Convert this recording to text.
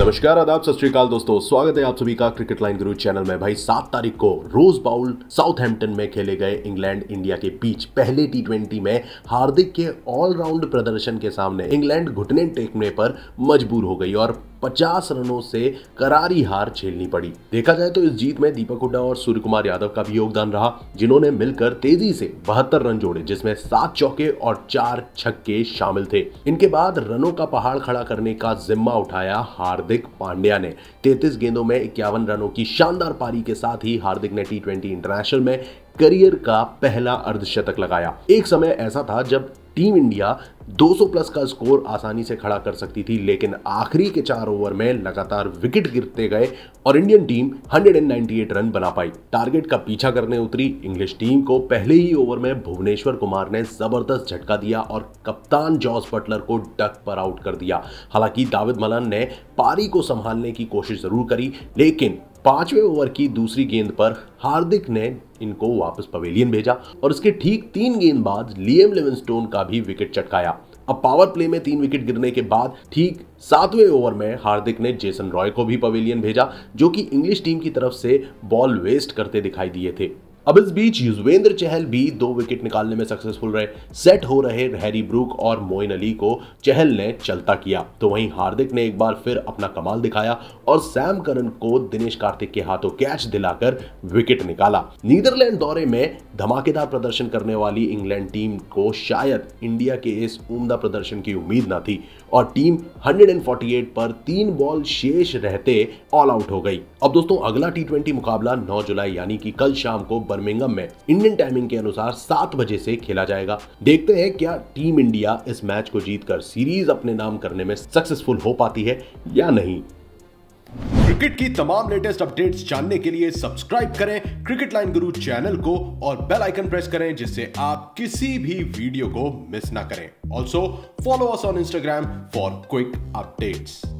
नमस्कार आदाब सत श्रीकाल दोस्तों स्वागत है आप सभी का क्रिकेट लाइन गुरु चैनल में भाई सात तारीख को रोज बाउल साउथहैम्पटन में खेले गए इंग्लैंड इंडिया के बीच पहले टी ट्वेंटी में हार्दिक के ऑलराउंड प्रदर्शन के सामने इंग्लैंड घुटने टेकने पर मजबूर हो गई और पचास रनों से करारी हार झेलनी पड़ी देखा जाए तो इस जीत में दीपक हुड्डा और सूर्य कुमार यादव का भी योगदान रहा जिन्होंने मिलकर तेजी से बहत्तर रन जोड़े जिसमें सात चौके और चार छक्के शामिल थे इनके बाद रनों का पहाड़ खड़ा करने का जिम्मा उठाया हार्दिक पांड्या ने तैतीस गेंदों में इक्यावन रनों की शानदार पारी के साथ ही हार्दिक ने टी इंटरनेशनल में करियर का पहला अर्धशतक लगाया एक समय ऐसा था जब टीम इंडिया 200 प्लस का स्कोर आसानी से खड़ा कर सकती थी लेकिन आखिरी के चार ओवर में लगातार विकेट गिरते गए और इंडियन टीम 198 रन बना पाई टारगेट का पीछा करने उतरी इंग्लिश टीम को पहले ही ओवर में भुवनेश्वर कुमार ने जबरदस्त झटका दिया और कप्तान जॉस बटलर को डक पर आउट कर दिया हालांकि दाविद मलन ने पारी को संभालने की कोशिश जरूर करी लेकिन पांचवें ओवर की दूसरी गेंद पर हार्दिक ने इनको वापस पवेलियन भेजा और इसके ठीक तीन गेंद बाद लियम लेवनस्टोन का भी विकेट चटकाया अब पावर प्ले में तीन विकेट गिरने के बाद ठीक सातवें ओवर में हार्दिक ने जेसन रॉय को भी पवेलियन भेजा जो कि इंग्लिश टीम की तरफ से बॉल वेस्ट करते दिखाई दिए थे अब इस बीच युजवेंद्र चहल भी दो विकेट निकालने में सक्सेसफुल रहे सेट हो रहे हैरी ब्रूक और मोइन अली को चहल ने चलता किया तो वहीं हार्दिक ने एक बार फिर अपना कमाल दिखाया और सैम करन को दिनेश कार्तिक के हाथों कैच दिलाकर विकेट निकाला नीदरलैंड दौरे में धमाकेदार प्रदर्शन करने वाली इंग्लैंड टीम को शायद इंडिया के इस उमदा प्रदर्शन की उम्मीद ना थी और टीम 148 पर तीन बॉल शेष रहते ऑल आउट हो गई अब दोस्तों अगला टी मुकाबला 9 जुलाई यानी कि कल शाम को बर्मिंगम में इंडियन टाइमिंग के अनुसार सात बजे से खेला जाएगा देखते हैं क्या टीम इंडिया इस मैच को जीतकर सीरीज अपने नाम करने में सक्सेसफुल हो पाती है या नहीं क्रिकेट की तमाम लेटेस्ट अपडेट्स जानने के लिए सब्सक्राइब करें क्रिकेट लाइन गुरु चैनल को और बेल आइकन प्रेस करें जिससे आप किसी भी वीडियो को मिस ना करें also follow us on Instagram for quick updates